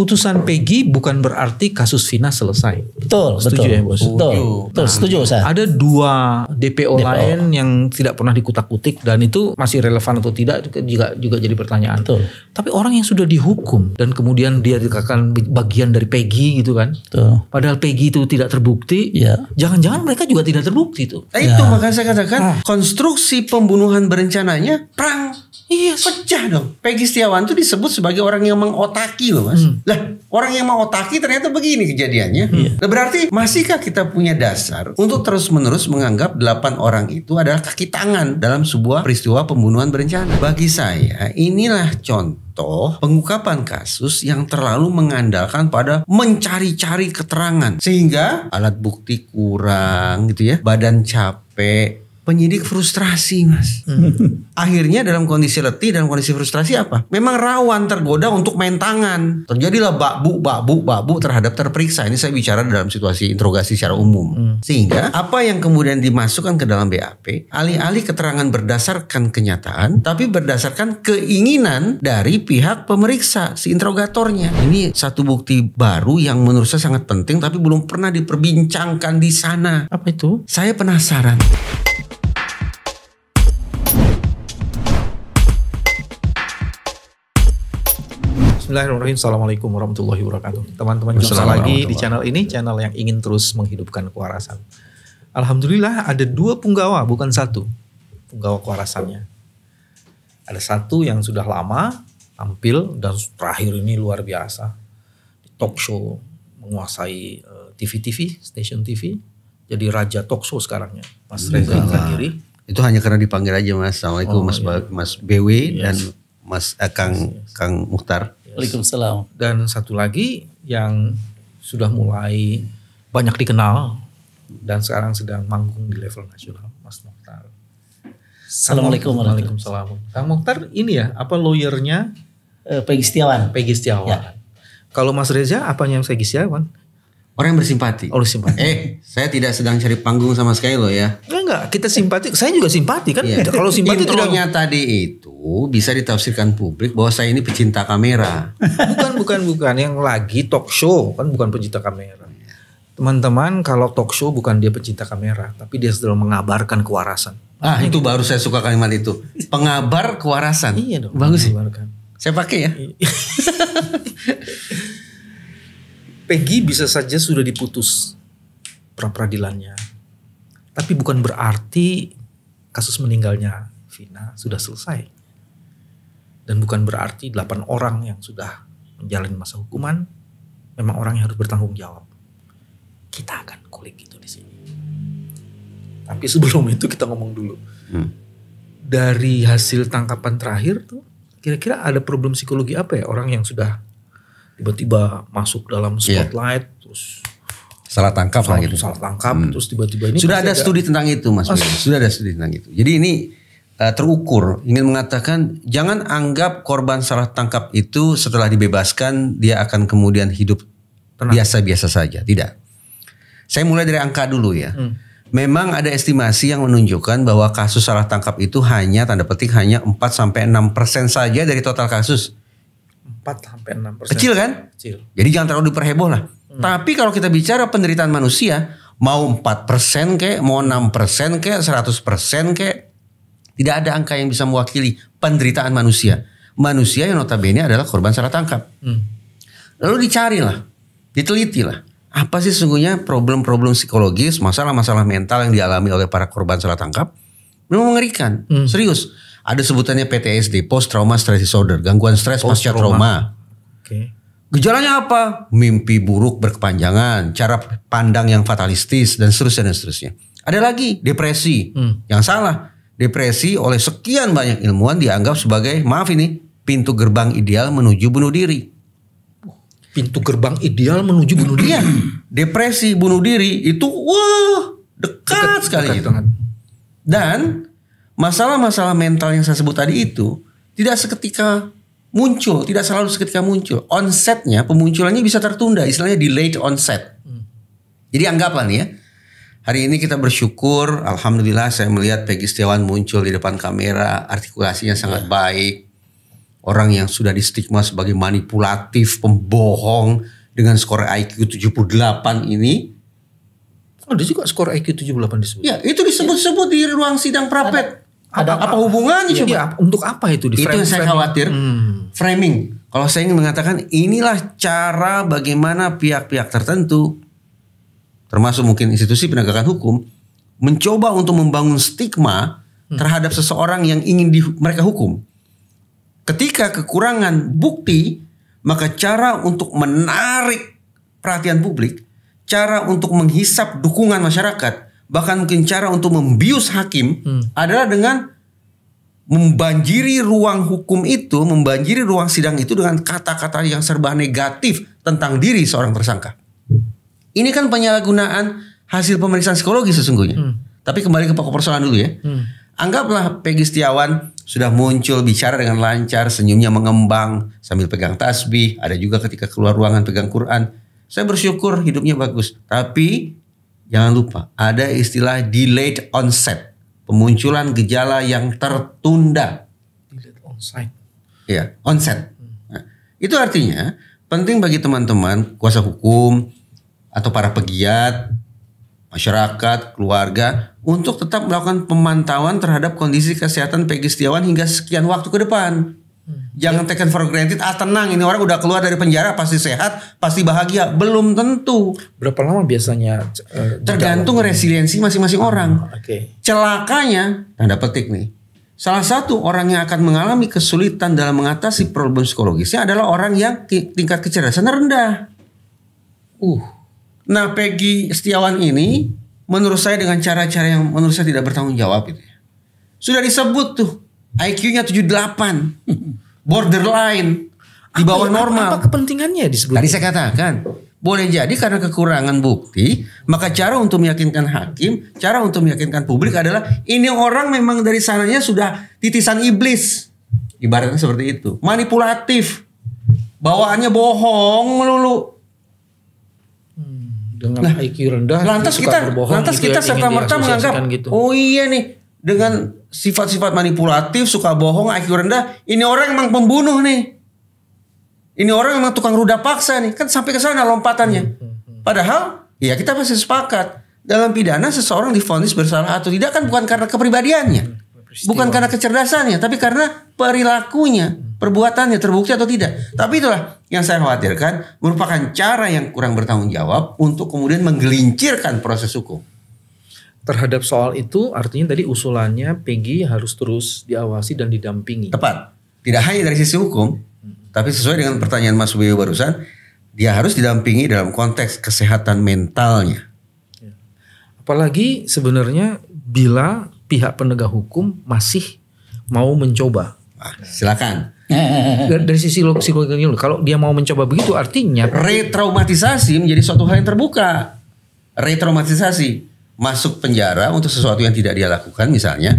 putusan Peggy bukan berarti kasus Vina selesai. Betul, setuju betul. ya bos. Betul, nah, betul setuju saya. Ada dua DPO, DPO lain yang tidak pernah dikutak-kutik dan itu masih relevan atau tidak juga juga jadi pertanyaan. Betul. Tapi orang yang sudah dihukum dan kemudian dia dikatakan bagian dari Peggy gitu kan. Betul. Padahal Peggy itu tidak terbukti. Ya. Jangan-jangan ya. mereka juga tidak terbukti nah, itu. ya. Itu makanya saya katakan ah. konstruksi pembunuhan berencananya perang. Iya, yes. pecah dong. Pegi Setiawan itu disebut sebagai orang yang mengotaki loh mas. Hmm lah, orang yang mau otaki ternyata begini kejadiannya. Hmm. Nah, berarti masihkah kita punya dasar untuk terus-menerus menganggap delapan orang itu adalah kaki tangan dalam sebuah peristiwa pembunuhan berencana? Bagi saya, inilah contoh contoh pengungkapan kasus yang terlalu mengandalkan pada mencari-cari keterangan sehingga alat bukti kurang gitu ya badan capek penyidik frustrasi mas. Hmm. Akhirnya dalam kondisi letih dan kondisi frustrasi apa? Memang rawan tergoda untuk main tangan. Terjadilah bakbu bakbu bakbu terhadap terperiksa. Ini saya bicara dalam situasi interogasi secara umum. Hmm. Sehingga apa yang kemudian dimasukkan ke dalam BAP alih-alih keterangan berdasarkan kenyataan tapi berdasarkan keinginan dari pihak pemeriksa si interogatornya. Ini satu bukti baru yang menurut saya sangat penting tapi belum pernah diperbincangkan di sana. Apa itu? Saya penasaran. Bismillahirrahmanirrahim. Assalamualaikum warahmatullahi wabarakatuh. Teman-teman jumpa lagi di channel ini, channel yang ingin terus menghidupkan kewarasan. Alhamdulillah ada dua punggawa, bukan satu. Punggawa kewarasannya. Ada satu yang sudah lama tampil dan terakhir ini luar biasa. talk show menguasai eh, TV-TV, stasiun TV. Jadi raja talk show sekarangnya. Mas iya. Reza Indragiri. Itu hanya karena dipanggil aja Mas. Assalamualaikum oh, Mas, iya. Mas BW yes. dan Mas eh, Kang yes, yes. Kang Muhtar. Waalaikumsalam. Dan satu lagi yang sudah mulai banyak dikenal dan sekarang sedang manggung di level nasional, Mas Mokhtar. Assalamualaikum warahmatullahi wabarakatuh. Kang Mokhtar ini ya, apa lawyernya? Uh, Peggy Setiawan. Pegi Setiawan. Ya. Kalau Mas Reza, apanya yang Pegi Setiawan? Orang yang bersimpati. Oh, bersimpati. Eh, saya tidak sedang cari panggung sama sekali loh ya. Eh, enggak kita simpati saya juga simpati kan iya. kalau simpati intronya tidak... tadi itu bisa ditafsirkan publik bahwa saya ini pecinta kamera bukan bukan bukan yang lagi talk show kan bukan pecinta kamera teman-teman kalau talk show bukan dia pecinta kamera tapi dia sedang mengabarkan kewarasan ah iya itu gitu. baru saya suka kalimat itu pengabar kewarasan iya dong bagus sih ya? saya pakai ya iya. Peggy bisa saja sudah diputus pra peradilannya tapi bukan berarti kasus meninggalnya Vina sudah selesai. Dan bukan berarti 8 orang yang sudah menjalani masa hukuman memang orang yang harus bertanggung jawab. Kita akan kulik itu di sini. Tapi sebelum itu kita ngomong dulu. Hmm. Dari hasil tangkapan terakhir tuh kira-kira ada problem psikologi apa ya orang yang sudah tiba-tiba masuk dalam iya. spotlight yeah. terus salah tangkap salah, lah gitu. Salah tangkap hmm. terus tiba-tiba ini sudah ada, ada studi tentang itu Mas. sudah ada studi tentang itu. Jadi ini uh, terukur ingin mengatakan jangan anggap korban salah tangkap itu setelah dibebaskan dia akan kemudian hidup biasa-biasa saja. Tidak. Saya mulai dari angka dulu ya. Hmm. Memang ada estimasi yang menunjukkan bahwa kasus salah tangkap itu hanya tanda petik hanya 4 sampai 6 persen saja dari total kasus. 4 sampai 6 persen. Kecil kan? Kecil. Jadi jangan terlalu diperheboh lah. Hmm. Tapi kalau kita bicara penderitaan manusia, mau 4% kek, mau 6% kek, 100% kek, tidak ada angka yang bisa mewakili penderitaan manusia. Manusia yang notabene adalah korban salah tangkap. Hmm. Lalu dicarilah, ditelitilah. Apa sih sesungguhnya problem-problem psikologis, masalah-masalah mental yang dialami oleh para korban salah tangkap? Memang mengerikan, hmm. serius. Ada sebutannya PTSD, post trauma stress disorder, gangguan stres pasca trauma. Okay. Gejalanya apa? Mimpi buruk berkepanjangan, cara pandang yang fatalistis dan seterusnya dan seterusnya. Ada lagi depresi. Hmm. Yang salah, depresi oleh sekian banyak ilmuwan dianggap sebagai maaf ini pintu gerbang ideal menuju bunuh diri. Pintu gerbang ideal menuju bunuh diri. Iya. Depresi bunuh diri itu wah dekat, dekat sekali dekat gitu. Dan masalah-masalah mental yang saya sebut tadi itu tidak seketika muncul, tidak selalu seketika muncul. Onsetnya, pemunculannya bisa tertunda, istilahnya delayed onset. Hmm. Jadi anggapan ya, hari ini kita bersyukur, alhamdulillah saya melihat Peggy Setiawan muncul di depan kamera, artikulasinya sangat yeah. baik. Orang yang sudah distigma sebagai manipulatif, pembohong dengan skor IQ 78 ini. Oh, ada juga skor IQ 78 disebut. Ya, itu disebut-sebut ya. di ruang sidang prapet. Ada, apa, apa hubungannya ya, coba? Ya, untuk apa itu di Itu yang saya khawatir. Hmm framing. Kalau saya ingin mengatakan inilah cara bagaimana pihak-pihak tertentu termasuk mungkin institusi penegakan hukum mencoba untuk membangun stigma hmm. terhadap seseorang yang ingin di, mereka hukum. Ketika kekurangan bukti, maka cara untuk menarik perhatian publik, cara untuk menghisap dukungan masyarakat, bahkan mungkin cara untuk membius hakim hmm. adalah dengan membanjiri ruang hukum itu, membanjiri ruang sidang itu dengan kata-kata yang serba negatif tentang diri seorang tersangka. Ini kan penyalahgunaan hasil pemeriksaan psikologi sesungguhnya. Hmm. Tapi kembali ke pokok persoalan dulu ya. Hmm. Anggaplah Peggy Setiawan sudah muncul bicara dengan lancar, senyumnya mengembang sambil pegang tasbih, ada juga ketika keluar ruangan pegang Quran. Saya bersyukur hidupnya bagus, tapi jangan lupa ada istilah delayed onset pemunculan gejala yang tertunda. Onset. Ya, onset. Nah, itu artinya penting bagi teman-teman kuasa hukum atau para pegiat masyarakat, keluarga untuk tetap melakukan pemantauan terhadap kondisi kesehatan Peggy Setiawan hingga sekian waktu ke depan. Jangan iya. taken for granted, ah tenang ini orang udah keluar dari penjara pasti sehat, pasti bahagia. Belum tentu. Berapa lama biasanya? Uh, Tergantung resiliensi masing-masing ah, orang. Oke. Okay. Celakanya, tanda petik nih. Salah satu orang yang akan mengalami kesulitan dalam mengatasi problem psikologisnya adalah orang yang tingkat kecerdasan rendah. Uh. Nah, Peggy Setiawan ini menurut saya dengan cara-cara yang menurut saya tidak bertanggung jawab itu. Ya. Sudah disebut tuh IQ-nya 78. Borderline. Di bawah apa, normal. Apa, apa kepentingannya disebut? Tadi saya katakan. Boleh jadi karena kekurangan bukti, maka cara untuk meyakinkan hakim, cara untuk meyakinkan publik adalah ini orang memang dari sananya sudah titisan iblis. Ibaratnya seperti itu. Manipulatif. Bawaannya bohong melulu. Hmm, dengan nah, IQ rendah. Lantas kita lantas gitu kita ya, serta merta menganggap gitu. oh iya nih, dengan sifat-sifat manipulatif, suka bohong, IQ rendah, ini orang emang pembunuh nih. Ini orang emang tukang ruda paksa nih, kan sampai ke sana lompatannya. Padahal ya kita pasti sepakat dalam pidana seseorang difonis bersalah atau tidak kan bukan karena kepribadiannya, bukan karena kecerdasannya, tapi karena perilakunya, perbuatannya terbukti atau tidak. Tapi itulah yang saya khawatirkan merupakan cara yang kurang bertanggung jawab untuk kemudian menggelincirkan proses hukum terhadap soal itu artinya tadi usulannya Peggy harus terus diawasi dan didampingi. Tepat. Tidak hanya dari sisi hukum, hmm. tapi sesuai dengan pertanyaan Mas Wiyo barusan, dia harus didampingi dalam konteks kesehatan mentalnya. Ya. Apalagi sebenarnya bila pihak penegak hukum masih mau mencoba. Ah, silakan. Dari sisi psikologi kalau dia mau mencoba begitu artinya retraumatisasi menjadi suatu hal yang terbuka. Retraumatisasi masuk penjara untuk sesuatu yang tidak dia lakukan misalnya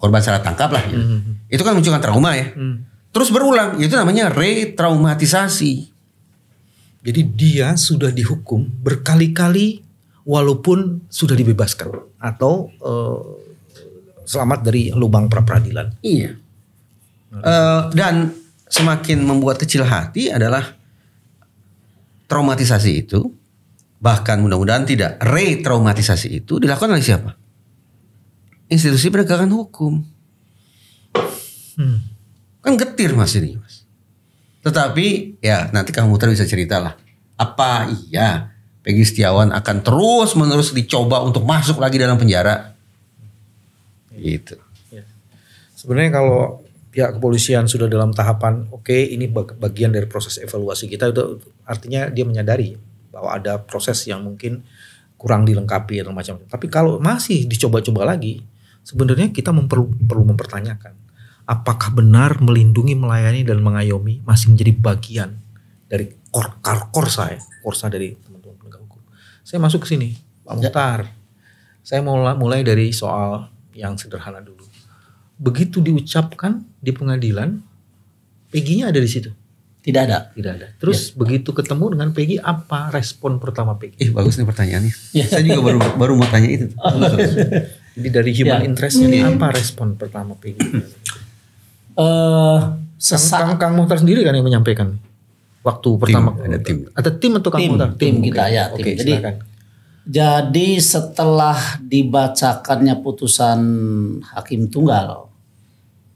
korban salah tangkap lah ya. Mm -hmm. Itu kan munculkan trauma ya. Mm. Terus berulang, itu namanya retraumatisasi. Jadi dia sudah dihukum berkali-kali walaupun sudah dibebaskan atau uh, selamat dari lubang pra peradilan. Iya. Uh, dan semakin membuat kecil hati adalah traumatisasi itu bahkan mudah-mudahan tidak retraumatisasi itu dilakukan oleh siapa? Institusi penegakan hukum. Hmm. Kan getir mas ini mas. Tetapi ya nanti kamu Muter bisa ceritalah. Apa iya Peggy Setiawan akan terus menerus dicoba untuk masuk lagi dalam penjara? Gitu. Ya. Sebenarnya kalau pihak kepolisian sudah dalam tahapan oke okay, ini bagian dari proses evaluasi kita itu artinya dia menyadari bahwa ada proses yang mungkin kurang dilengkapi atau macam. Tapi kalau masih dicoba-coba lagi, sebenarnya kita memperlu, perlu mempertanyakan apakah benar melindungi, melayani dan mengayomi masih menjadi bagian dari kor, kor korsa ya, korsa dari teman-teman penegak hukum. Saya masuk ke sini, Pak Muhtar. Ya. Saya mulai mulai dari soal yang sederhana dulu. Begitu diucapkan di pengadilan, Peginya ada di situ. Tidak ada. Tidak ada. Terus ya. begitu ketemu dengan Peggy apa respon pertama Peggy? eh, bagus nih pertanyaannya. ya. Saya juga baru baru mau tanya itu. Oh, jadi dari human ya. interest ini hmm. apa respon pertama Peggy? uh, sesak. Kang, Kang Muhtar sendiri kan yang menyampaikan waktu pertama ada tim. Ada tim atau Kang tim, Muhtar? Tim, tim kita okay. ya, tim. Okay, jadi jadi setelah dibacakannya putusan hakim tunggal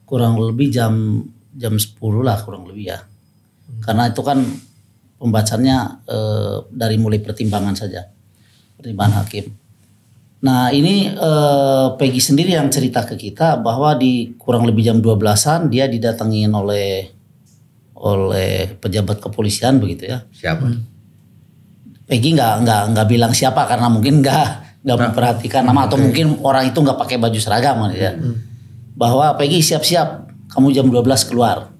kurang lebih jam jam 10 lah kurang lebih ya karena itu kan pembacanya e, eh, dari mulai pertimbangan saja, pertimbangan hakim. Nah ini e, Peggy sendiri yang cerita ke kita bahwa di kurang lebih jam 12-an dia didatengin oleh oleh pejabat kepolisian begitu ya. Siapa? Hmm. Peggy nggak nggak nggak bilang siapa karena mungkin nggak nggak nah. memperhatikan nama atau mungkin orang itu nggak pakai baju seragam ya. Hmm. Bahwa Peggy siap-siap kamu jam 12 keluar.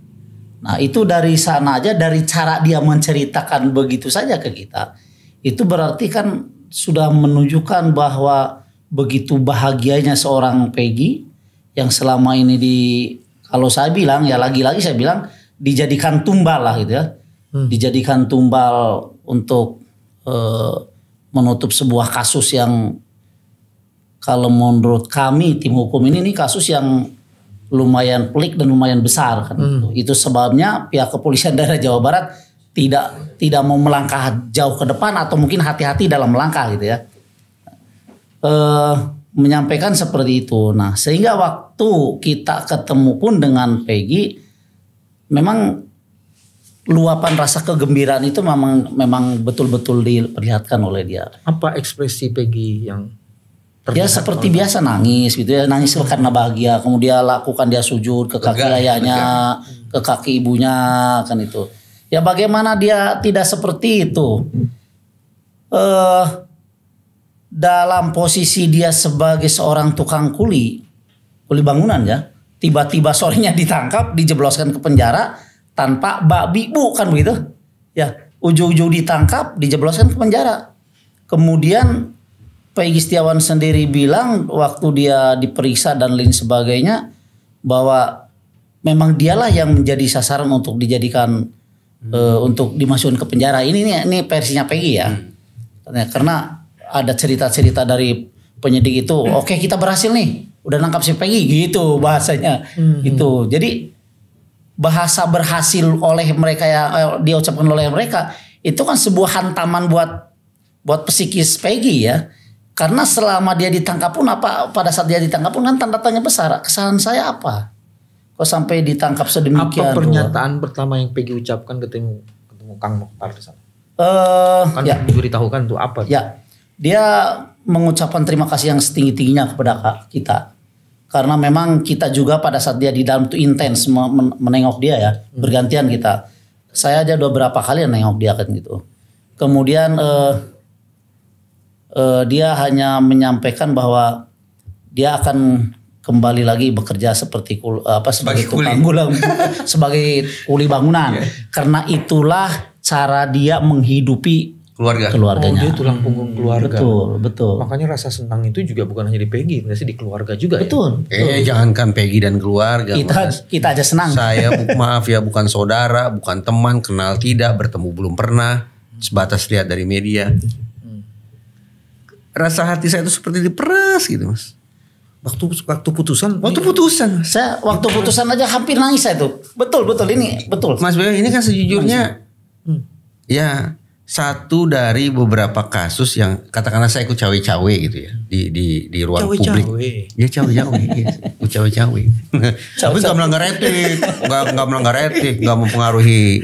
Nah itu dari sana aja dari cara dia menceritakan begitu saja ke kita itu berarti kan sudah menunjukkan bahwa begitu bahagianya seorang Peggy yang selama ini di kalau saya bilang ya lagi-lagi saya bilang dijadikan tumbal lah gitu ya hmm. dijadikan tumbal untuk e, menutup sebuah kasus yang kalau menurut kami tim hukum ini ini kasus yang lumayan pelik dan lumayan besar kan hmm. Gitu. itu. sebabnya pihak kepolisian daerah Jawa Barat tidak tidak mau melangkah jauh ke depan atau mungkin hati-hati dalam melangkah gitu ya. E, menyampaikan seperti itu. Nah, sehingga waktu kita ketemu pun dengan Peggy memang luapan rasa kegembiraan itu memang memang betul-betul diperlihatkan oleh dia. Apa ekspresi Peggy yang Terbiasa, ya seperti oh, iya. biasa nangis gitu ya nangis hmm. karena bahagia kemudian lakukan dia sujud ke kaki Lega, ayahnya Lega. ke kaki ibunya kan itu ya bagaimana dia tidak seperti itu uh, dalam posisi dia sebagai seorang tukang kuli kuli bangunan ya tiba-tiba sorenya ditangkap dijebloskan ke penjara tanpa babi bu kan begitu ya ujung-ujung ditangkap dijebloskan ke penjara kemudian Pegi Setiawan sendiri bilang waktu dia diperiksa dan lain sebagainya bahwa memang dialah yang menjadi sasaran untuk dijadikan hmm. e, untuk dimasukkan ke penjara. Ini nih ini versinya Pegi ya. Hmm. Karena ada cerita-cerita dari penyidik itu, hmm. oke okay, kita berhasil nih, udah nangkap si Pegi gitu bahasanya. Hmm. Gitu. Jadi bahasa berhasil oleh mereka ya eh, diucapkan oleh mereka itu kan sebuah hantaman buat buat psikis Peggy ya karena selama dia ditangkap pun apa pada saat dia ditangkap pun kan tanda tanya besar. Kesalahan saya apa? Kok sampai ditangkap sedemikian? Apa pernyataan luar? pertama yang Peggy ucapkan ketemu ketemu Kang Mokhtar di sana? Uh, kan ya. diberitahukan tuh apa? Ya, dia mengucapkan terima kasih yang setinggi tingginya kepada kita. Karena memang kita juga pada saat dia di dalam itu intens menengok dia ya, hmm. bergantian kita. Saya aja dua berapa kali yang nengok dia kan gitu. Kemudian uh, uh, dia hanya menyampaikan bahwa dia akan kembali lagi bekerja seperti kul, apa sebagai, tukang kuli. sebagai kuli bangunan yeah. karena itulah cara dia menghidupi keluarga keluarganya oh, dia tulang punggung keluarga betul betul makanya rasa senang itu juga bukan hanya di Peggy tapi di keluarga juga betul, ya? betul. eh jangankan Peggy dan keluarga kita mas. kita aja senang saya maaf ya bukan saudara bukan teman kenal tidak bertemu belum pernah sebatas lihat dari media rasa hati saya itu seperti diperas gitu mas waktu waktu putusan waktu putusan mas. saya waktu putusan aja hampir nangis saya tuh betul betul ini betul mas Bayu ini kan sejujurnya hmm. ya satu dari beberapa kasus yang katakanlah saya ikut cawe-cawe gitu ya di di di ruang cawe -cawe. publik. Ya cawe-cawe, ikut iya. cawe-cawe. Tapi nggak melanggar etik, nggak nggak melanggar etik, nggak mempengaruhi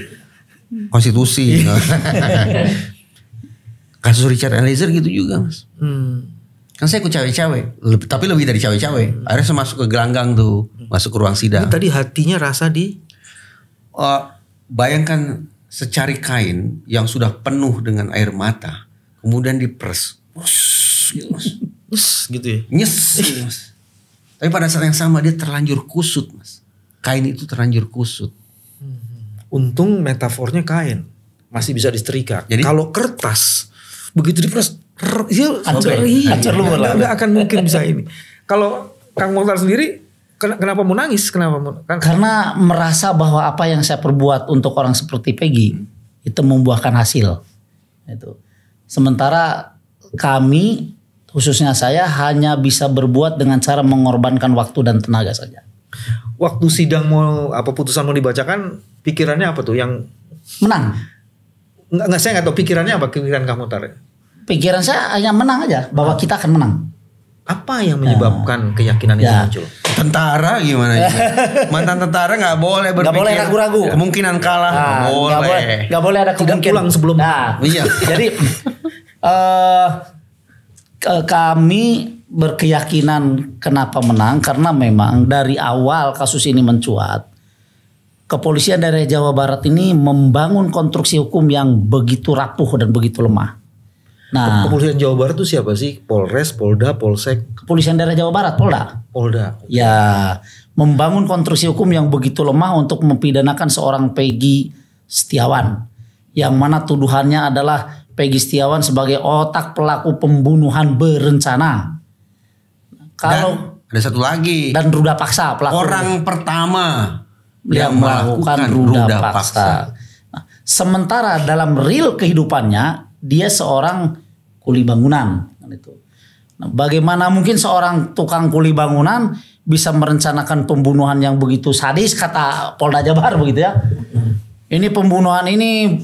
konstitusi. Kasus Richard Eliezer gitu juga mas. Hmm. Kan saya ikut cawe-cawe, tapi lebih dari cawe-cawe. Hmm. Akhirnya saya masuk ke gelanggang tuh, hmm. masuk ke ruang sidang. tadi hatinya rasa di? Uh, bayangkan secari kain yang sudah penuh dengan air mata, kemudian diperes Wush, gitu mas. gitu ya? Nyes, gitu mas. Tapi pada saat yang sama dia terlanjur kusut mas. Kain itu terlanjur kusut. Hmm. Untung metafornya kain masih bisa disetrika. Jadi kalau kertas begitu diperas dia hancur, hancur lu nggak akan mungkin bisa ini kalau Kang Mukhtar sendiri kenapa mau nangis kenapa mau kan, karena merasa bahwa apa yang saya perbuat untuk orang seperti Peggy itu membuahkan hasil itu sementara kami khususnya saya hanya bisa berbuat dengan cara mengorbankan waktu dan tenaga saja. Waktu sidang mau apa putusan mau dibacakan, pikirannya apa tuh yang menang? Enggak, enggak saya enggak tahu pikirannya apa pikiran kamu tarik. Pikiran saya hanya menang aja bahwa ah. kita akan menang. Apa yang menyebabkan ya. keyakinan itu ya. muncul? Tentara gimana? Ya. Mantan tentara nggak boleh berpikir. Gak boleh ragu-ragu. Kemungkinan kalah nah, boleh. Gak boleh, gak boleh ada kemungkinan. Tidak pulang sebelum. Nah, iya. jadi uh, kami berkeyakinan kenapa menang karena memang dari awal kasus ini mencuat kepolisian daerah Jawa Barat ini membangun konstruksi hukum yang begitu rapuh dan begitu lemah. Nah, kepolisian Jawa Barat itu siapa sih? Polres, Polda, Polsek. Kepolisian daerah Jawa Barat, Polda. Polda. Ya, membangun konstruksi hukum yang begitu lemah untuk mempidanakan seorang Pegi Setiawan, yang mana tuduhannya adalah Pegi Setiawan sebagai otak pelaku pembunuhan berencana. Kalau dan ada satu lagi dan ruda paksa pelaku orang pertama yang, melakukan, melakukan ruda, ruda paksa. paksa. Nah, sementara dalam real kehidupannya dia seorang kuli bangunan kan Nah, bagaimana mungkin seorang tukang kuli bangunan bisa merencanakan pembunuhan yang begitu sadis kata Polda Jabar begitu ya. Ini pembunuhan ini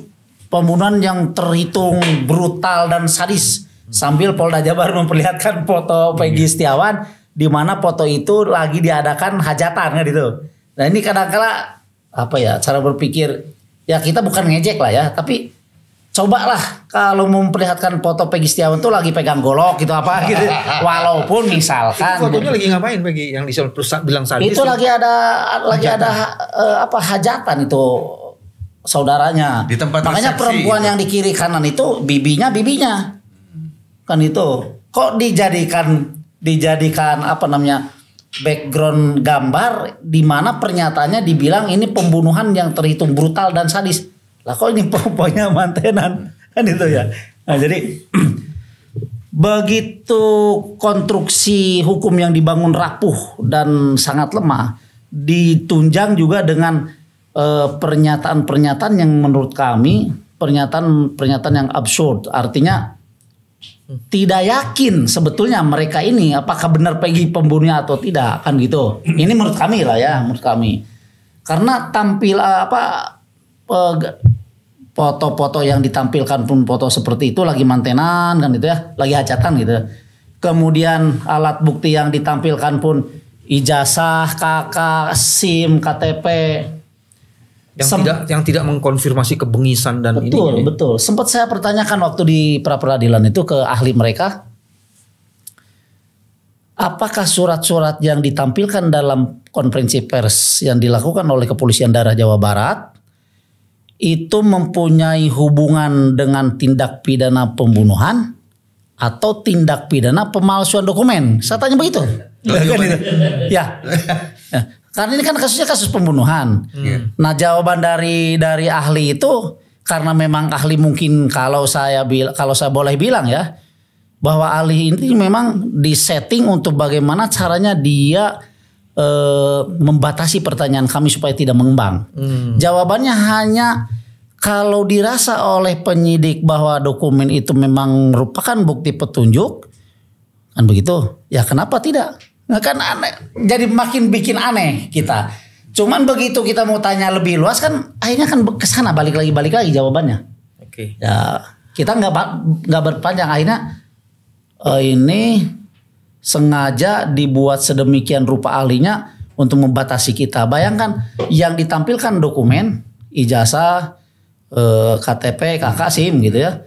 pembunuhan yang terhitung brutal dan sadis sambil Polda Jabar memperlihatkan foto Peggy iya. Setiawan di mana foto itu lagi diadakan hajatan kan gitu. Nah ini kadang-kala apa ya cara berpikir ya kita bukan ngejek lah ya, tapi cobalah kalau memperlihatkan foto pegi Setiawan tuh lagi pegang golok gitu apa gitu. Walaupun misalkan itu fotonya lagi ngapain Peggy yang disel bilang sadis. Itu lagi ada hajatan. lagi ada uh, eh, apa hajatan itu saudaranya. Di tempat Makanya resepsi, perempuan gitu. yang di kiri kanan itu bibinya bibinya. Kan itu. Kok dijadikan dijadikan apa namanya? background gambar di mana pernyataannya dibilang ini pembunuhan yang terhitung brutal dan sadis. Lah kok ini pokoknya mantenan kan itu ya. Nah, jadi begitu konstruksi hukum yang dibangun rapuh dan sangat lemah ditunjang juga dengan eh, pernyataan-pernyataan yang menurut kami pernyataan-pernyataan yang absurd. Artinya tidak yakin sebetulnya mereka ini apakah benar Peggy pembunuhnya atau tidak kan gitu. Ini menurut kami lah ya, menurut kami. Karena tampil eh, apa foto-foto yang ditampilkan pun foto seperti itu lagi mantenan kan gitu ya, lagi hajatan gitu. Kemudian alat bukti yang ditampilkan pun ijazah, kakak, SIM, KTP, yang Sem tidak yang tidak mengkonfirmasi kebengisan dan betul ini. betul sempat saya pertanyakan waktu di pra peradilan itu ke ahli mereka apakah surat-surat yang ditampilkan dalam konferensi pers yang dilakukan oleh kepolisian daerah Jawa Barat itu mempunyai hubungan dengan tindak pidana pembunuhan atau tindak pidana pemalsuan dokumen saya tanya begitu ya karena ini kan kasusnya kasus pembunuhan. Hmm. Nah jawaban dari dari ahli itu karena memang ahli mungkin kalau saya kalau saya boleh bilang ya bahwa ahli ini memang disetting untuk bagaimana caranya dia e, membatasi pertanyaan kami supaya tidak mengembang. Hmm. Jawabannya hanya kalau dirasa oleh penyidik bahwa dokumen itu memang merupakan bukti petunjuk kan begitu? Ya kenapa tidak? Nah, kan aneh. Jadi makin bikin aneh kita. Cuman begitu kita mau tanya lebih luas kan akhirnya kan ke sana balik lagi balik lagi jawabannya. Oke. Okay. Ya, kita nggak nggak berpanjang akhirnya uh, ini sengaja dibuat sedemikian rupa ahlinya untuk membatasi kita. Bayangkan yang ditampilkan dokumen, ijazah, uh, eh, KTP, KK, SIM gitu ya.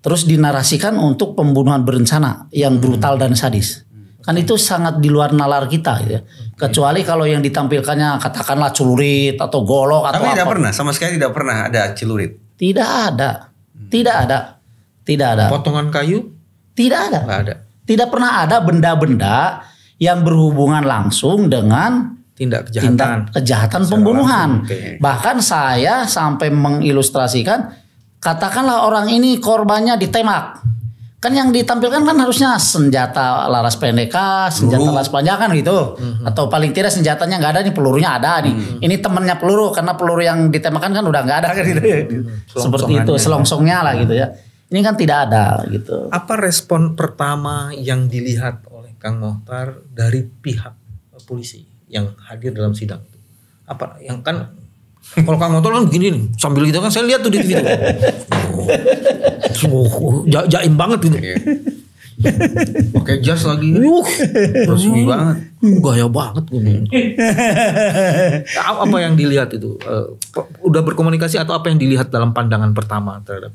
Terus dinarasikan untuk pembunuhan berencana yang brutal dan sadis kan itu sangat di luar nalar kita ya. Kecuali kalau yang ditampilkannya katakanlah celurit atau golok atau Tapi tidak pernah sama sekali tidak pernah ada celurit. Tidak ada. Tidak ada. Tidak ada. Potongan kayu? Tidak ada. Tidak ada. Tidak pernah ada benda-benda yang berhubungan langsung dengan tindak kejahatan, tindak kejahatan pembunuhan. okay. Bahkan saya sampai mengilustrasikan, katakanlah orang ini korbannya ditembak kan yang ditampilkan kan harusnya senjata laras pendek senjata peluru. laras panjang kan gitu hmm atau paling tidak senjatanya nggak ada nih pelurunya ada nih hmm ini temennya peluru karena peluru yang ditembakkan kan udah nggak ada kan gitu hmm seperti itu selongsongnya lah gitu ya ini kan tidak ada gitu apa respon pertama yang dilihat oleh Kang Mohtar dari pihak polisi yang hadir dalam sidang itu apa yang kan kalau Kang Notol kan begini nih, sambil gitu kan saya lihat tuh di TV. Oh, oh jaim banget gitu. Iya. Pakai jas lagi. Uh, resmi banget. Gaya banget gue. apa yang dilihat itu? Uh, udah berkomunikasi atau apa yang dilihat dalam pandangan pertama terhadap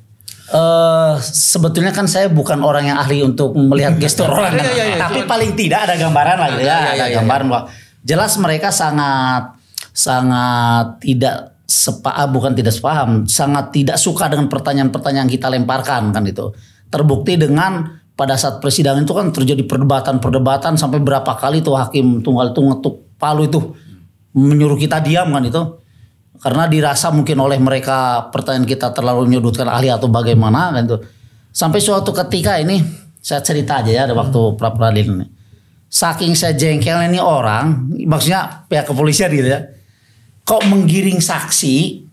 Uh, sebetulnya kan saya bukan orang yang ahli untuk melihat gestur orang, ya, ya, ya, tapi cuman, paling tidak ada gambaran lah, gitu ya, iya, iya, ada gambaran bahwa jelas mereka sangat sangat tidak sepaham ah, bukan tidak sepaham, sangat tidak suka dengan pertanyaan-pertanyaan kita lemparkan kan itu. Terbukti dengan pada saat persidangan itu kan terjadi perdebatan-perdebatan sampai berapa kali tuh hakim tunggal itu ngetuk palu itu menyuruh kita diam kan itu. Karena dirasa mungkin oleh mereka pertanyaan kita terlalu menyudutkan ahli atau bagaimana kan itu. Sampai suatu ketika ini saya cerita aja ya ada waktu hmm. pra peradilan Saking saya jengkel ini orang, maksudnya pihak kepolisian gitu ya kok menggiring saksi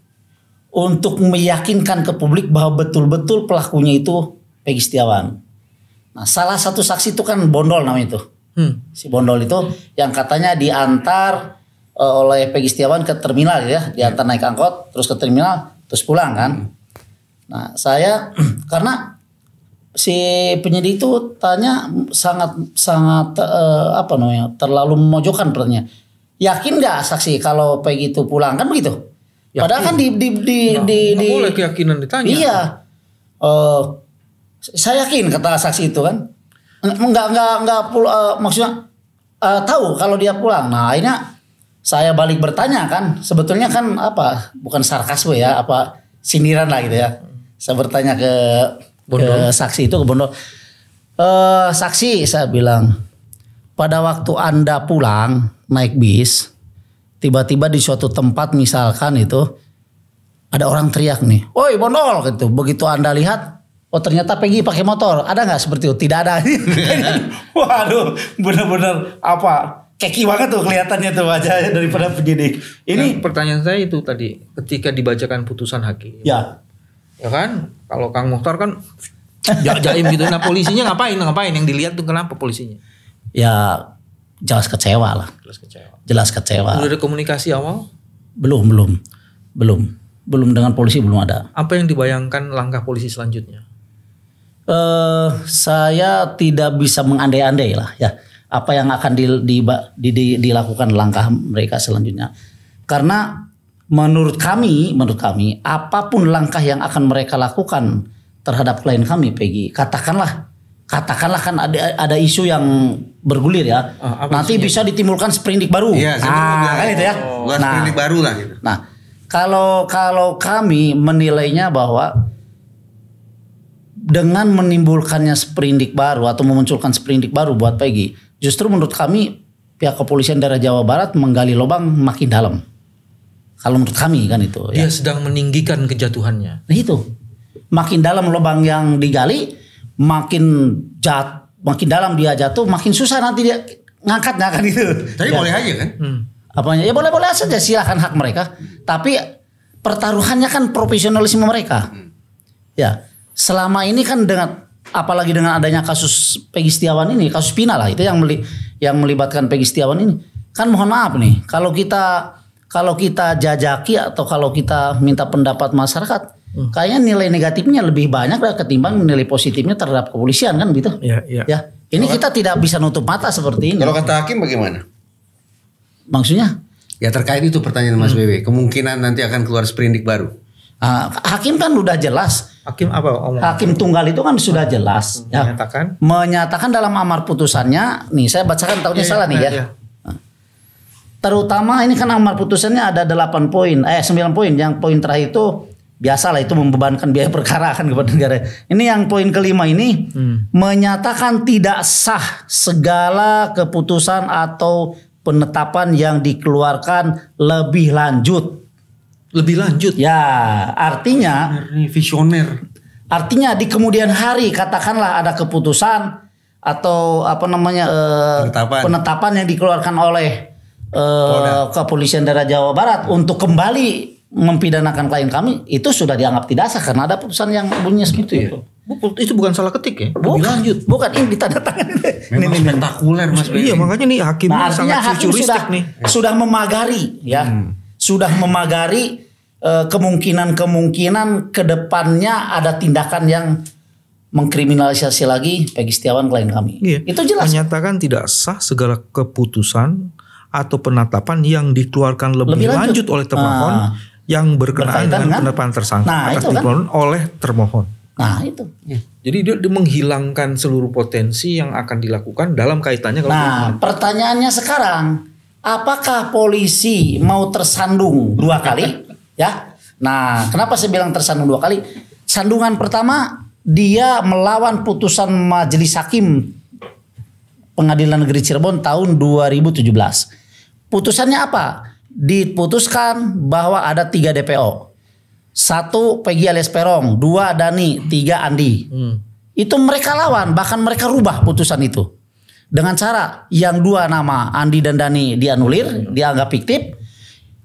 untuk meyakinkan ke publik bahwa betul-betul pelakunya itu Peggy Setiawan. Nah, salah satu saksi itu kan Bondol namanya itu. Hmm. Si Bondol itu yang katanya diantar uh, oleh Peggy Setiawan ke terminal ya, diantar naik angkot terus ke terminal terus pulang kan. Nah, saya karena si penyidik itu tanya sangat sangat uh, apa namanya terlalu memojokkan pertanyaannya Yakin nggak saksi kalau Peggy itu pulang kan begitu? Yakin. Padahal kan di di di nah, di, di boleh keyakinan ditanya. Iya. Uh, saya yakin kata saksi itu kan. Enggak enggak enggak pul uh, maksudnya uh, tahu kalau dia pulang. Nah, akhirnya saya balik bertanya kan. Sebetulnya kan apa? Bukan sarkasme ya, apa sindiran lah gitu ya. Saya bertanya ke, ke saksi itu ke Bondol. Uh, saksi saya bilang pada waktu Anda pulang naik bis, tiba-tiba di suatu tempat misalkan itu ada orang teriak nih, "Woi, bonol gitu. Begitu Anda lihat, oh ternyata Peggy pakai motor. Ada nggak seperti itu? Tidak ada. Waduh, benar-benar apa? Keki banget tuh kelihatannya tuh wajahnya daripada penyidik. Ini nah, pertanyaan saya itu tadi ketika dibacakan putusan hakim. Ya. Ya kan? Kalau Kang Muhtar kan jaim gitu. Nah, polisinya ngapain? Ngapain yang dilihat tuh kenapa polisinya? ya jelas kecewa lah. Jelas kecewa. Jelas kecewa. Belum ada komunikasi awal? Belum, belum. Belum. Belum dengan polisi belum ada. Apa yang dibayangkan langkah polisi selanjutnya? Eh uh, saya tidak bisa mengandai-andai lah ya apa yang akan di, di, di, di, dilakukan langkah mereka selanjutnya. Karena menurut kami, menurut kami apapun langkah yang akan mereka lakukan terhadap klien kami Peggy, katakanlah katakanlah kan ada ada isu yang bergulir ya. Uh, Nanti isinya? bisa ditimbulkan sprindik baru. Iya, ah, kan itu ya. Oh. Nah, sprindik baru lah gitu. Nah, kalau kalau kami menilainya bahwa dengan menimbulkannya sprindik baru atau memunculkan sprindik baru buat Peggy, justru menurut kami pihak kepolisian daerah Jawa Barat menggali lubang makin dalam. Kalau menurut kami kan itu. Ya. Dia ya. sedang meninggikan kejatuhannya. Nah itu. Makin dalam lubang yang digali, makin jatuh makin dalam dia jatuh makin susah nanti dia ngangkatnya kan itu. Tapi ya. boleh aja kan? Hmm. Apanya? Ya boleh-boleh saja silahkan hak mereka. Tapi pertaruhannya kan profesionalisme mereka. Hmm. Ya. Selama ini kan dengan apalagi dengan adanya kasus Pegi Setiawan ini, kasus Pina lah itu yang meli, yang melibatkan Pegi Setiawan ini. Kan mohon maaf nih, kalau kita kalau kita jajaki atau kalau kita minta pendapat masyarakat, Hmm. Kayaknya nilai negatifnya lebih banyak lah ketimbang nilai positifnya terhadap kepolisian kan gitu. Ya, ya. ya. Ini kalau kita tidak bisa nutup mata seperti ini. Kalau kata hakim bagaimana? Maksudnya? Ya terkait itu pertanyaan Mas hmm. Bebe. Kemungkinan nanti akan keluar sprindik baru. Uh, hakim kan sudah jelas. Hakim apa? Omong. Hakim tunggal itu kan sudah jelas. Ya. Menyatakan. Ya. Menyatakan dalam amar putusannya, nih saya bacakan tahunya iya, iya, iya, ya, salah ya, nih ya. ya. Terutama ini kan amar putusannya ada 8 poin, eh 9 poin. Yang poin terakhir itu biasalah itu membebankan biaya perkara kan kepada negara. Ini yang poin kelima ini hmm. menyatakan tidak sah segala keputusan atau penetapan yang dikeluarkan lebih lanjut. Lebih lanjut. Ya, artinya visioner. Artinya di kemudian hari katakanlah ada keputusan atau apa namanya eh, penetapan. penetapan yang dikeluarkan oleh eh, kepolisian daerah Jawa Barat untuk kembali mempidanakan klien kami itu sudah dianggap tidak sah karena ada putusan yang bunyinya seperti iya. itu. Itu bukan salah ketik ya? Bukan. Lebih lanjut. Bukan ini ditanda tangan. Memang ini, spektakuler Mas. Iya, makanya nih hakim nah, sangat hakim futuristik sudah, nih. Ya. Sudah memagari ya. Hmm. Sudah memagari eh, kemungkinan-kemungkinan ke depannya ada tindakan yang mengkriminalisasi lagi Pegi Setiawan klien kami. Iya. Itu jelas. Menyatakan tidak sah segala keputusan atau penetapan yang dikeluarkan lebih, lebih lanjut. lanjut oleh termohon ah yang berkenaan Berkaitan dengan kan? penetapan tersangka nah, atas kan? oleh termohon. Nah itu. Ya. Jadi dia, dia menghilangkan seluruh potensi yang akan dilakukan dalam kaitannya. Kalau nah dia... pertanyaannya sekarang, apakah polisi mau tersandung dua kali? ya. Nah kenapa saya bilang tersandung dua kali? Sandungan pertama dia melawan putusan majelis hakim Pengadilan Negeri Cirebon tahun 2017. Putusannya apa? diputuskan bahwa ada tiga DPO. Satu Peggy alias Perong, dua Dani, tiga Andi. Hmm. Itu mereka lawan, bahkan mereka rubah putusan itu. Dengan cara yang dua nama Andi dan Dani dianulir, hmm. dianggap fiktif.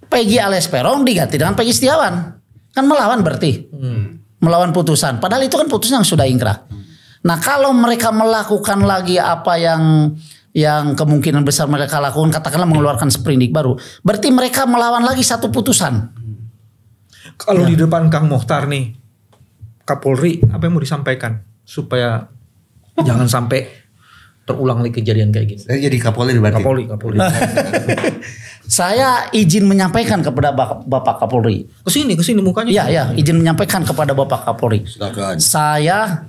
Peggy alias Perong diganti dengan Peggy Setiawan. Kan melawan berarti. Hmm. Melawan putusan. Padahal itu kan putusan yang sudah ingkrah. Hmm. Nah kalau mereka melakukan lagi apa yang yang kemungkinan besar mereka lakukan katakanlah mengeluarkan sprindik baru. Berarti mereka melawan lagi satu putusan. Kalau ya. di depan Kang Mohtar nih, Kapolri apa yang mau disampaikan supaya jangan sampai terulang lagi kejadian kayak gini. Saya jadi Kapolri berarti. Kapolri, Kapolri. Saya izin menyampaikan kepada Bapak Kapolri. Kesini, kesini mukanya. Iya, iya, izin menyampaikan kepada Bapak Kapolri. Silakan. Saya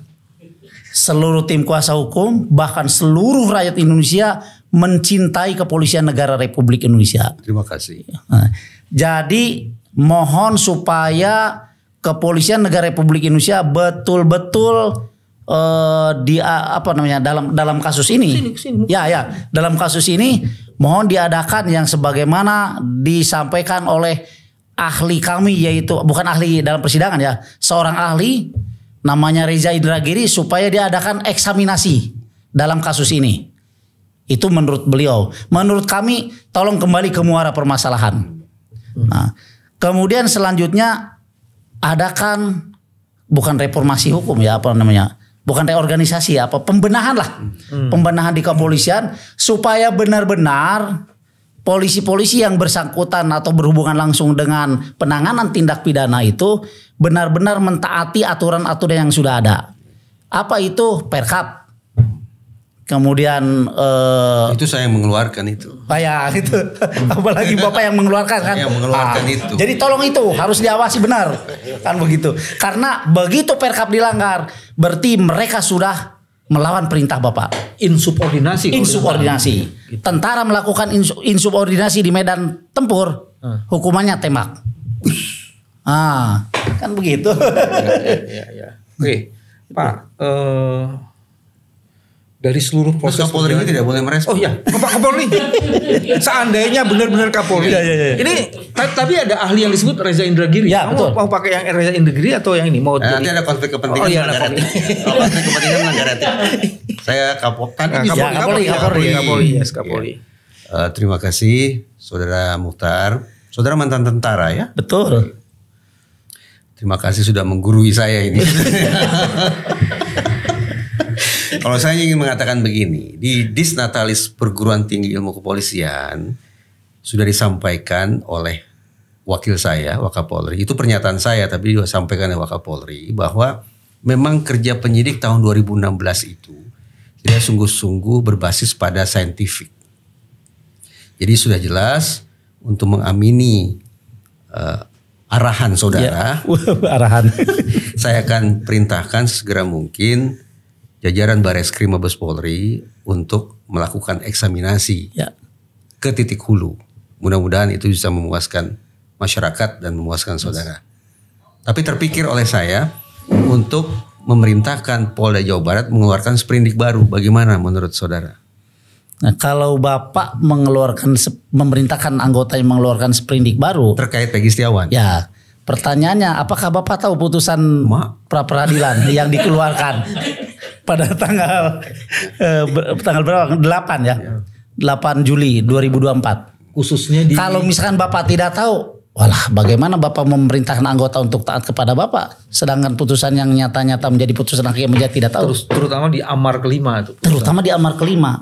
seluruh tim kuasa hukum bahkan seluruh rakyat Indonesia mencintai kepolisian negara Republik Indonesia. Terima kasih. Nah, jadi mohon supaya kepolisian negara Republik Indonesia betul-betul uh, di apa namanya dalam dalam kasus ini. Sini, sini. Ya ya, dalam kasus ini mohon diadakan yang sebagaimana disampaikan oleh ahli kami yaitu bukan ahli dalam persidangan ya, seorang ahli namanya Reza Indragiri supaya diadakan eksaminasi dalam kasus ini. Itu menurut beliau. Menurut kami tolong kembali ke muara permasalahan. Nah, kemudian selanjutnya adakan bukan reformasi hukum ya apa namanya? Bukan reorganisasi ya, apa pembenahan lah. Hmm. Pembenahan di kepolisian supaya benar-benar polisi-polisi yang bersangkutan atau berhubungan langsung dengan penanganan tindak pidana itu benar-benar mentaati aturan-aturan yang sudah ada. Apa itu Perkap? Kemudian uh, itu saya yang mengeluarkan itu. Ah ya itu apalagi bapak yang mengeluarkan kan. yang mengeluarkan ah, itu. Jadi tolong itu harus diawasi benar kan begitu. Karena begitu Perkap dilanggar berarti mereka sudah melawan perintah bapak. Insubordinasi. Insubordinasi. Gitu. Tentara melakukan insubordinasi di medan tempur, hmm. hukumannya tembak. ah, kan begitu. ya, ya, ya, Oke, okay. Pak. Uh, dari seluruh proses Mas Kapolri tidak boleh merespon. Oh iya, Pak Kapolri. Seandainya benar-benar Kapolri. Ya, ya, ya. Ini tapi ada ahli yang disebut Reza Indragiri. Ya, betul. mau pakai yang Reza Indragiri atau yang ini mau? Eh, nanti ada konflik kepentingan oh, iya, oh, konflik kepentingan melanggar etik. saya Kapoltan nah, Kapolri, ya, Kapolri, Kapolri, Kapolri, yes, iya. Kapolri. Ya. Uh, terima kasih Saudara Muhtar, Saudara mantan tentara ya. Betul. Iya. Terima kasih sudah menggurui saya ini. Kalau saya ingin mengatakan begini, di Disnatalis Perguruan Tinggi Ilmu Kepolisian sudah disampaikan oleh wakil saya, Wakapolri. Itu pernyataan saya, tapi juga sampaikan oleh Wakapolri bahwa memang kerja penyidik tahun 2016 itu tidak sungguh-sungguh berbasis pada saintifik. Jadi sudah jelas untuk mengamini uh, arahan saudara, ya. arahan. saya akan perintahkan segera mungkin jajaran Krim Mabes Polri untuk melakukan eksaminasi ya. ke titik hulu. Mudah-mudahan itu bisa memuaskan masyarakat dan memuaskan saudara. Tapi terpikir oleh saya untuk memerintahkan Polda Jawa Barat mengeluarkan sprindik baru. Bagaimana menurut saudara? Nah, kalau Bapak mengeluarkan memerintahkan anggota yang mengeluarkan sprindik baru terkait Peggy Setiawan. Ya. Pertanyaannya, apakah Bapak tahu putusan Ma? pra peradilan yang dikeluarkan pada tanggal eh, tanggal berapa? 8 ya. 8 iya. Juli 2024. Khususnya di Kalau misalkan Bapak tidak tahu, Walah, bagaimana Bapak memerintahkan anggota untuk taat kepada Bapak, sedangkan putusan yang nyata-nyata menjadi putusan hakim menjadi tidak tahu. Terus, terutama di amar kelima itu. Terutama di amar kelima.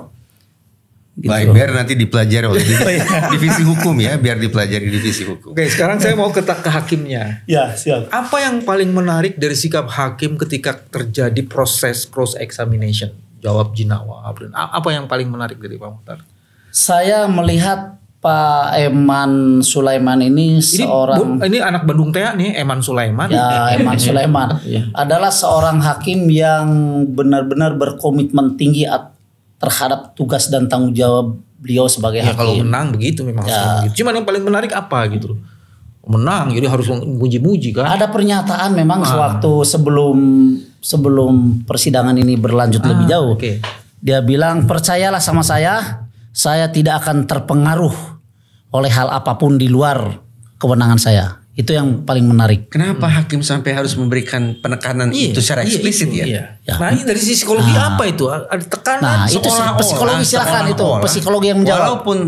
Gitu. Baik, biar nanti dipelajari oleh oh, iya. divisi hukum ya, biar dipelajari divisi hukum. Oke, sekarang saya mau ke, ke hakimnya. Ya, siap. Apa yang paling menarik dari sikap hakim ketika terjadi proses cross examination? Jawab Jinawa Apa yang paling menarik dari Pak Muhtar? Saya melihat Pak Eman Sulaiman ini, ini seorang bu, ini anak Bandung Teh nih Eman Sulaiman. Ya, Eman Sulaiman iya. adalah seorang hakim yang benar-benar berkomitmen tinggi terhadap tugas dan tanggung jawab beliau sebagai ya, hakim. kalau menang begitu memang ya. begitu. Cuman yang paling menarik apa gitu Menang jadi harus muji-muji kan. Ada pernyataan memang nah. sewaktu sebelum sebelum persidangan ini berlanjut ah, lebih jauh. Okay. Dia bilang percayalah sama saya, saya tidak akan terpengaruh oleh hal apapun di luar kewenangan saya. Itu yang paling menarik. Kenapa hmm. hakim sampai harus memberikan penekanan iya, itu secara iya, eksplisit itu, ya? Iya. ya? Nah, dari sisi psikologi nah, apa itu? Ada tekanan nah, itu psikologi olah, silakan itu, olah. psikologi yang menjawab. Walaupun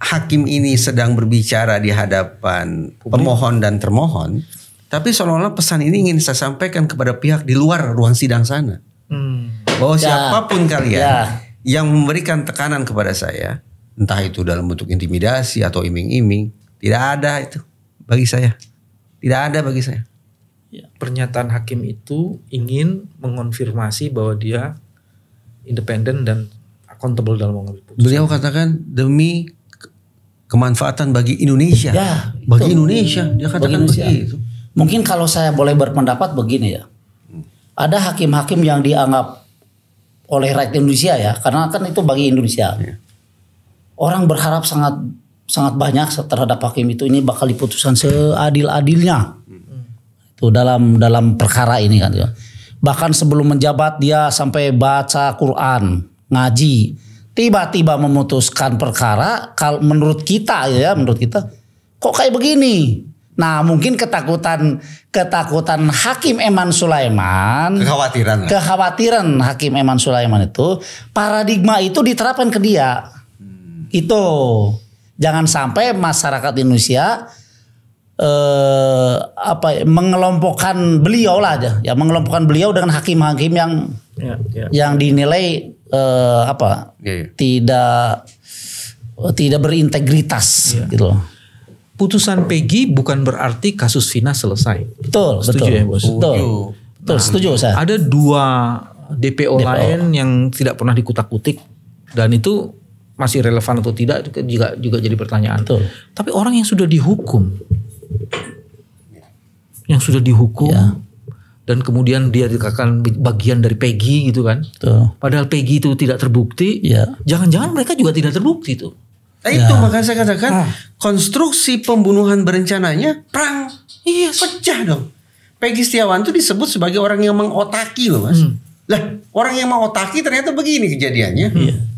hakim ini sedang berbicara di hadapan Publik. pemohon dan termohon, tapi seolah-olah pesan ini ingin saya sampaikan kepada pihak di luar ruang sidang sana. Hmm. Bahwa ya. siapapun kalian ya. yang memberikan tekanan kepada saya, Entah itu dalam bentuk intimidasi atau iming-iming. Tidak ada itu bagi saya. Tidak ada bagi saya. Ya, pernyataan hakim itu ingin mengonfirmasi bahwa dia independen dan accountable dalam mengambil putusan. Beliau katakan demi kemanfaatan bagi Indonesia. Ya, bagi itu. Indonesia. Dia katakan bagi Indonesia. begitu. Mungkin kalau saya boleh berpendapat begini ya. Ada hakim-hakim yang dianggap oleh rakyat Indonesia ya, karena kan itu bagi Indonesia. Ya orang berharap sangat sangat banyak terhadap hakim itu ini bakal diputuskan seadil-adilnya itu dalam dalam perkara ini kan ya. bahkan sebelum menjabat dia sampai baca Quran ngaji tiba-tiba memutuskan perkara kalau menurut kita ya menurut kita kok kayak begini Nah mungkin ketakutan ketakutan Hakim Eman Sulaiman kekhawatiran ya? kekhawatiran Hakim Eman Sulaiman itu paradigma itu diterapkan ke dia itu. Jangan sampai masyarakat Indonesia eh, apa ya, mengelompokkan beliau lah aja ya mengelompokkan beliau dengan hakim-hakim yang ya, ya. yang dinilai eh, apa ya, ya. tidak tidak berintegritas ya. gitu loh. Putusan Peggy bukan berarti kasus Vina selesai. Betul, setuju betul. ya bos. Betul, betul, betul nah, setuju saya. Ada dua DPO, DPO lain yang tidak pernah dikutak-kutik dan itu masih relevan atau tidak itu kan juga juga jadi pertanyaan. Betul. Tapi orang yang sudah dihukum, yang sudah dihukum ya. dan kemudian dia dikatakan bagian dari Peggy gitu kan, Betul. padahal Peggy itu tidak terbukti, ya. jangan-jangan ya. mereka juga tidak terbukti tuh. Nah, ya. itu makanya saya katakan ah. konstruksi pembunuhan berencananya perang, iya yes. pecah dong. Peggy Setiawan itu disebut sebagai orang yang mengotaki loh mas. Hmm. Lah orang yang mengotaki ternyata begini kejadiannya. Hmm.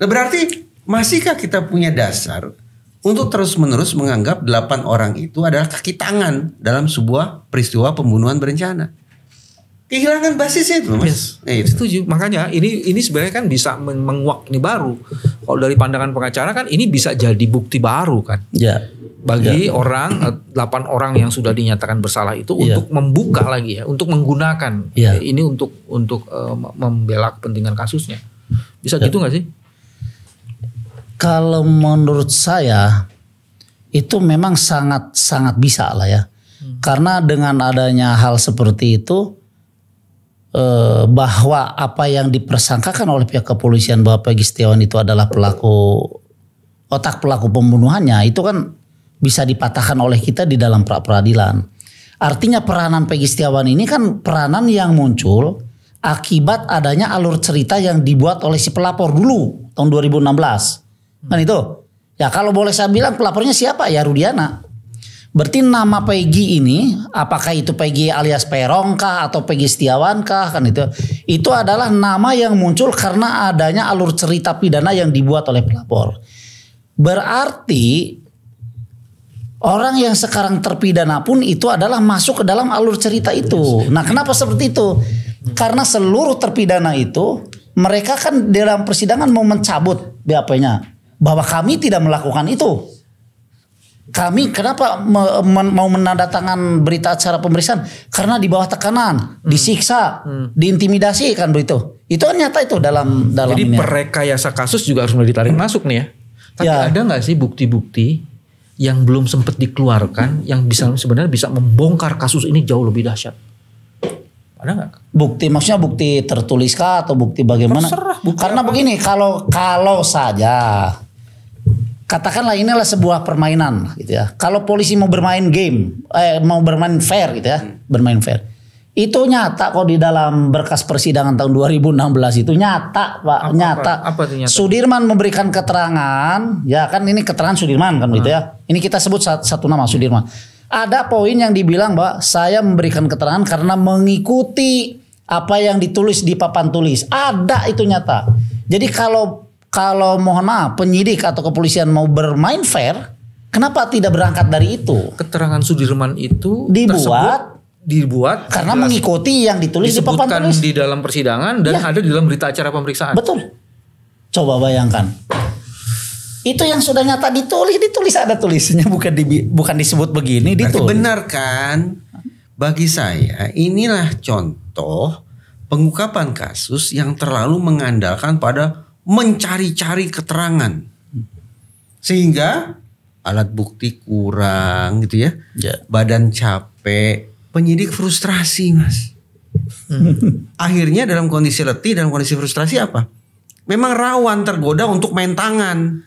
Nah, berarti masihkah kita punya dasar untuk terus-menerus menganggap delapan orang itu adalah kaki tangan dalam sebuah peristiwa pembunuhan berencana? kehilangan basisnya itu mas. Yes, Eh, itu. Setuju. Makanya ini ini sebenarnya kan bisa menguak ini baru. Kalau dari pandangan pengacara kan ini bisa jadi bukti baru kan. Ya. Bagi ya. orang eh, delapan orang yang sudah dinyatakan bersalah itu ya. untuk membuka lagi ya, untuk menggunakan ya. ini untuk untuk uh, eh, membela kepentingan kasusnya. Bisa ya. gitu nggak sih? Kalau menurut saya itu memang sangat sangat bisa lah ya. Hmm. Karena dengan adanya hal seperti itu eh, bahwa apa yang dipersangkakan oleh pihak kepolisian bahwa Pegi Setiawan itu adalah pelaku otak pelaku pembunuhannya itu kan bisa dipatahkan oleh kita di dalam pra peradilan. Artinya peranan Pegi Setiawan ini kan peranan yang muncul akibat adanya alur cerita yang dibuat oleh si pelapor dulu tahun 2016. Kan itu. Ya kalau boleh saya bilang pelapornya siapa? Ya Rudiana. Berarti nama Peggy ini, apakah itu Peggy alias Perong atau Peggy Setiawan kan itu? Itu adalah nama yang muncul karena adanya alur cerita pidana yang dibuat oleh pelapor. Berarti orang yang sekarang terpidana pun itu adalah masuk ke dalam alur cerita itu. Nah, kenapa seperti itu? Karena seluruh terpidana itu mereka kan dalam persidangan mau mencabut BAP-nya bahwa kami tidak melakukan itu. Kami kenapa me, me, mau menandatangan berita acara pemeriksaan? Karena di bawah tekanan, hmm. disiksa, hmm. diintimidasi kan begitu. Itu kan nyata itu dalam hmm. dalam Jadi perekayasa kasus juga harus ditarik masuk nih ya. Tapi ya. ada nggak sih bukti-bukti yang belum sempat dikeluarkan yang bisa sebenarnya bisa membongkar kasus ini jauh lebih dahsyat? Ada nggak? Bukti maksudnya bukti tertulis atau bukti bagaimana? Terserah. Bukti Karena apa? begini, kalau kalau saja katakanlah inilah sebuah permainan gitu ya. Kalau polisi mau bermain game, eh, mau bermain fair gitu ya, hmm. bermain fair. Itu nyata kok di dalam berkas persidangan tahun 2016 itu nyata Pak, apa, nyata. Apa, apa nyata. Sudirman memberikan keterangan, ya kan ini keterangan Sudirman kan hmm. gitu ya. Hmm. Ini kita sebut satu, satu nama Sudirman. Ada poin yang dibilang Pak, saya memberikan keterangan karena mengikuti apa yang ditulis di papan tulis. Ada itu nyata. Jadi kalau kalau mohon maaf penyidik atau kepolisian mau bermain fair, kenapa tidak berangkat dari itu? Keterangan Sudirman itu dibuat dibuat karena jelas, mengikuti yang ditulis di papan tulis di dalam persidangan dan ya. ada di dalam berita acara pemeriksaan. Betul. Coba bayangkan. Itu yang sudah nyata ditulis, ditulis ada tulisnya bukan di, bukan disebut begini ditulis. benar kan? Bagi saya inilah contoh pengungkapan kasus yang terlalu mengandalkan pada mencari-cari keterangan. Sehingga alat bukti kurang gitu ya. ya. Badan capek, penyidik frustrasi, Mas. Hmm. Akhirnya dalam kondisi letih dalam kondisi frustrasi apa? Memang rawan tergoda untuk main tangan.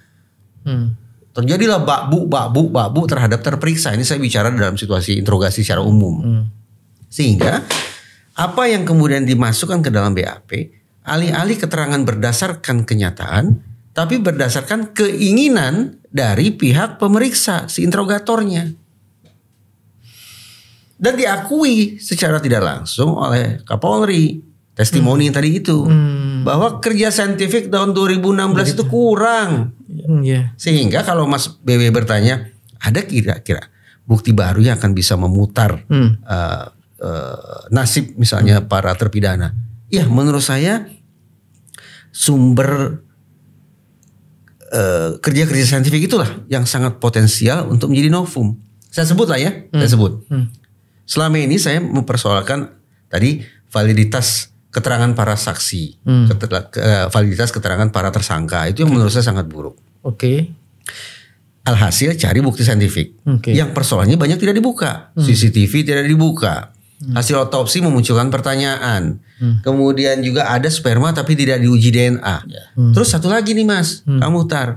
Hmm. Terjadilah babu, babu, babu terhadap terperiksa. Ini saya bicara dalam situasi interogasi secara umum. Hmm. Sehingga apa yang kemudian dimasukkan ke dalam BAP alih-alih keterangan berdasarkan kenyataan, tapi berdasarkan keinginan dari pihak pemeriksa, si interogatornya. Dan diakui secara tidak langsung oleh Kapolri testimoni hmm. tadi itu hmm. bahwa kerja saintifik tahun 2016 Begitu. Iya. itu kurang. Hmm, yeah. Sehingga kalau Mas BW bertanya, ada kira-kira bukti baru yang akan bisa memutar hmm. uh, uh, nasib misalnya hmm. para terpidana Ya, menurut saya sumber kerja eh, kerja-kerja saintifik itulah yang sangat potensial untuk menjadi novum. Saya sebut lah ya, hmm. saya sebut. Hmm. Selama ini saya mempersoalkan tadi validitas keterangan para saksi, hmm. Keter, uh, validitas keterangan para tersangka itu yang menurut saya sangat buruk. Oke. Okay. Alhasil cari bukti saintifik. Okay. Yang persoalannya banyak tidak dibuka, hmm. CCTV tidak dibuka, Hmm. Hasil otopsi memunculkan pertanyaan. Hmm. Kemudian juga ada sperma tapi tidak diuji DNA. Yeah. Hmm. hmm. Terus satu lagi nih Mas, hmm. kamu tar.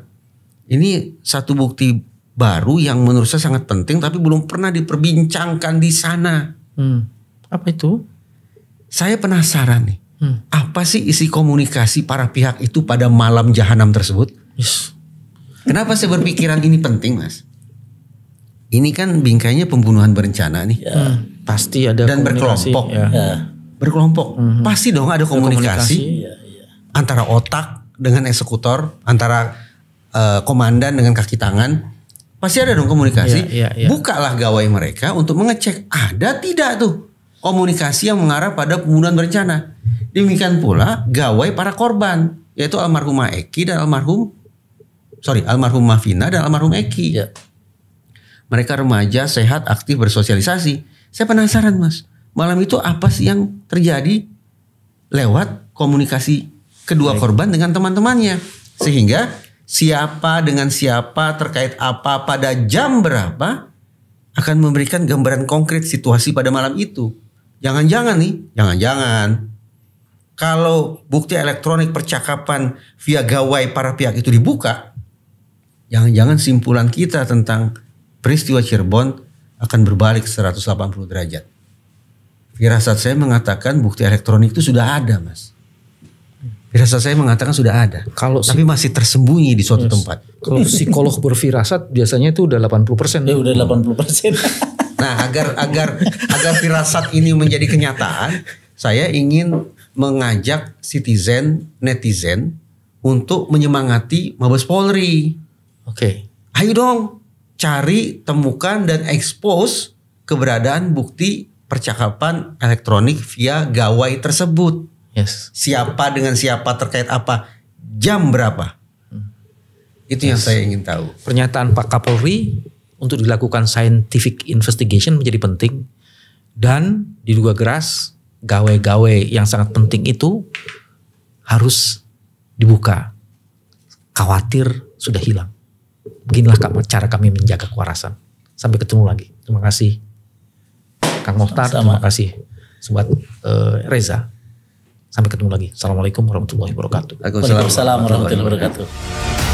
Ini satu bukti baru yang menurut saya sangat penting tapi belum pernah diperbincangkan di sana. Hmm. Apa itu? Saya penasaran nih. Hmm. Apa sih isi komunikasi para pihak itu pada malam jahanam tersebut? Yes. Kenapa saya berpikiran ini penting, Mas? ini kan bingkainya pembunuhan berencana nih. Ya. Hmm. Pasti ada dan berkelompok. Ya. ya. Berkelompok. hmm Pasti dong ada komunikasi, komunikasi iya, iya. antara otak dengan eksekutor, antara uh, komandan dengan kaki tangan. Pasti ada dong komunikasi. Ya, ya, ya. Bukalah gawai mereka untuk mengecek ada tidak tuh komunikasi yang mengarah pada pembunuhan berencana. Demikian pula gawai para korban, yaitu almarhumah Eki dan almarhum sorry almarhumah Vina dan almarhum Eki. Ya mereka remaja, sehat, aktif, bersosialisasi. Saya penasaran mas, malam itu apa sih yang terjadi lewat komunikasi kedua Baik. korban dengan teman-temannya. Sehingga siapa dengan siapa terkait apa pada jam berapa akan memberikan gambaran konkret situasi pada malam itu. Jangan-jangan nih, jangan-jangan kalau bukti elektronik percakapan via gawai para pihak itu dibuka, jangan-jangan simpulan kita tentang peristiwa Cirebon akan berbalik 180 derajat. Firasat saya mengatakan bukti elektronik itu sudah ada, Mas. Firasat saya mengatakan sudah ada. Kalau tapi masih tersembunyi di suatu yes. tempat. Kalau psikolog berfirasat biasanya itu udah 80%. Ya eh, udah 80%. nah, agar agar agar firasat ini menjadi kenyataan, saya ingin mengajak citizen, netizen untuk menyemangati Mabes Polri. Oke. Okay. Ayo dong, cari, temukan dan expose keberadaan bukti percakapan elektronik via gawai tersebut. Yes. Siapa dengan siapa terkait apa, jam berapa? Hmm. Itu yes. yang saya ingin tahu. Pernyataan Pak Kapolri untuk dilakukan scientific investigation menjadi penting dan diduga keras gawai-gawai yang sangat penting itu harus dibuka. Khawatir sudah hilang beginilah cara kami menjaga kewarasan. Sampai ketemu lagi. Terima kasih Kang Mohtar, Sama. terima kasih Sobat uh, Reza. Sampai ketemu lagi. Assalamualaikum warahmatullahi wabarakatuh. Waalaikumsalam warahmatullahi wabarakatuh.